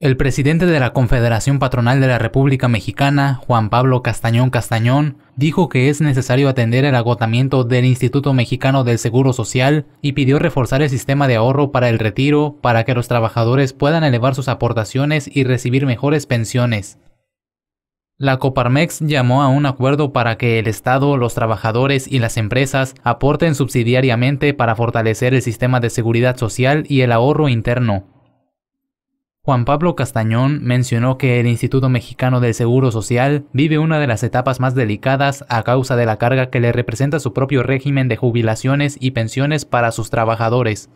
El presidente de la Confederación Patronal de la República Mexicana, Juan Pablo Castañón Castañón, dijo que es necesario atender el agotamiento del Instituto Mexicano del Seguro Social y pidió reforzar el sistema de ahorro para el retiro para que los trabajadores puedan elevar sus aportaciones y recibir mejores pensiones. La Coparmex llamó a un acuerdo para que el Estado, los trabajadores y las empresas aporten subsidiariamente para fortalecer el sistema de seguridad social y el ahorro interno. Juan Pablo Castañón mencionó que el Instituto Mexicano del Seguro Social vive una de las etapas más delicadas a causa de la carga que le representa su propio régimen de jubilaciones y pensiones para sus trabajadores.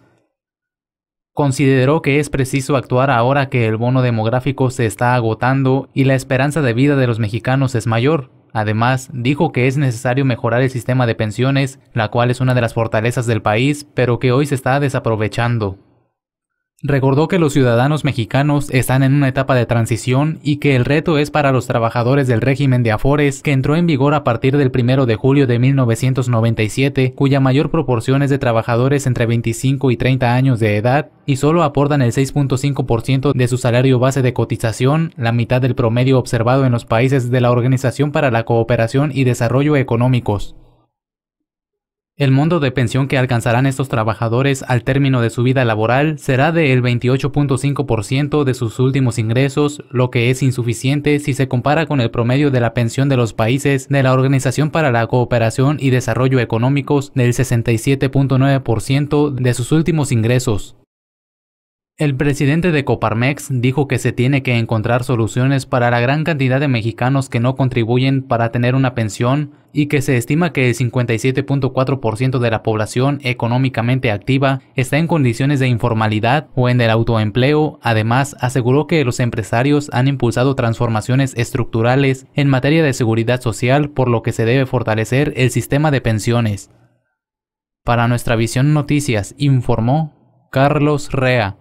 Consideró que es preciso actuar ahora que el bono demográfico se está agotando y la esperanza de vida de los mexicanos es mayor. Además, dijo que es necesario mejorar el sistema de pensiones, la cual es una de las fortalezas del país, pero que hoy se está desaprovechando. Recordó que los ciudadanos mexicanos están en una etapa de transición y que el reto es para los trabajadores del régimen de Afores, que entró en vigor a partir del 1 de julio de 1997, cuya mayor proporción es de trabajadores entre 25 y 30 años de edad y solo aportan el 6.5% de su salario base de cotización, la mitad del promedio observado en los países de la Organización para la Cooperación y Desarrollo Económicos. El monto de pensión que alcanzarán estos trabajadores al término de su vida laboral será del 28.5% de sus últimos ingresos, lo que es insuficiente si se compara con el promedio de la pensión de los países de la Organización para la Cooperación y Desarrollo Económicos del 67.9% de sus últimos ingresos. El presidente de Coparmex dijo que se tiene que encontrar soluciones para la gran cantidad de mexicanos que no contribuyen para tener una pensión y que se estima que el 57.4% de la población económicamente activa está en condiciones de informalidad o en el autoempleo. Además, aseguró que los empresarios han impulsado transformaciones estructurales en materia de seguridad social, por lo que se debe fortalecer el sistema de pensiones. Para nuestra visión noticias, informó Carlos Rea.